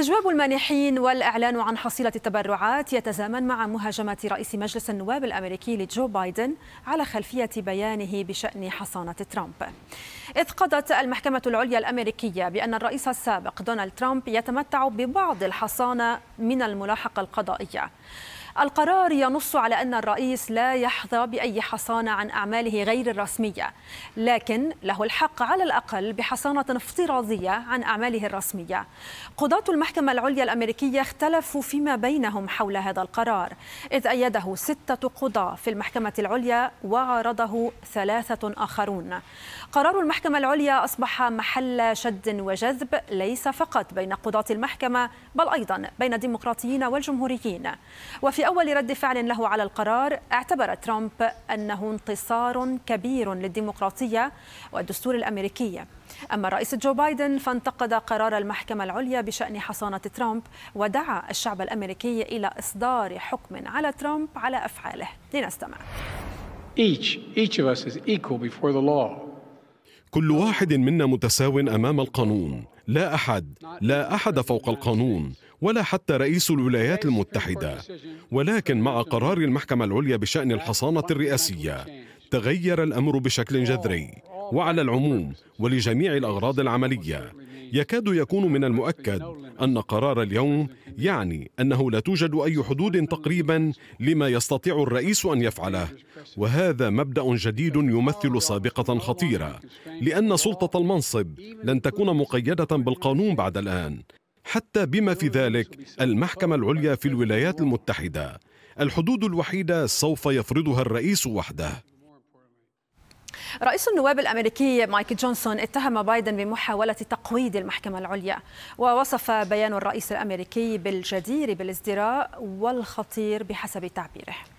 استجواب المانحين والإعلان عن حصيلة التبرعات يتزامن مع مهاجمة رئيس مجلس النواب الأمريكي لجو بايدن على خلفية بيانه بشأن حصانة ترامب إذ قضت المحكمة العليا الأمريكية بأن الرئيس السابق دونالد ترامب يتمتع ببعض الحصانة من الملاحقة القضائية القرار ينص على أن الرئيس لا يحظى بأي حصانة عن أعماله غير الرسمية لكن له الحق على الأقل بحصانة افتراضية عن أعماله الرسمية قضاة المحكمة العليا الأمريكية اختلفوا فيما بينهم حول هذا القرار إذ أيده ستة قضاة في المحكمة العليا وعارضه ثلاثة آخرون قرار المحكمة العليا أصبح محل شد وجذب ليس فقط بين قضاة المحكمة بل أيضا بين الديمقراطيين والجمهوريين وفي في أول رد فعل له على القرار اعتبر ترامب أنه انتصار كبير للديمقراطية والدستور الأمريكي أما الرئيس جو بايدن فانتقد قرار المحكمة العليا بشأن حصانة ترامب ودعا الشعب الأمريكي إلى إصدار حكم على ترامب على أفعاله لنستمع Each, each of us is equal before the law. كل واحد منا متساو امام القانون لا احد لا احد فوق القانون ولا حتى رئيس الولايات المتحدة ولكن مع قرار المحكمة العليا بشأن الحصانة الرئاسية تغير الأمر بشكل جذري وعلى العموم ولجميع الأغراض العملية يكاد يكون من المؤكد أن قرار اليوم يعني أنه لا توجد أي حدود تقريبا لما يستطيع الرئيس أن يفعله وهذا مبدأ جديد يمثل سابقة خطيرة لأن سلطة المنصب لن تكون مقيدة بالقانون بعد الآن حتى بما في ذلك المحكمة العليا في الولايات المتحدة الحدود الوحيدة سوف يفرضها الرئيس وحده رئيس النواب الامريكي مايك جونسون اتهم بايدن بمحاوله تقويض المحكمه العليا ووصف بيان الرئيس الامريكي بالجدير بالازدراء والخطير بحسب تعبيره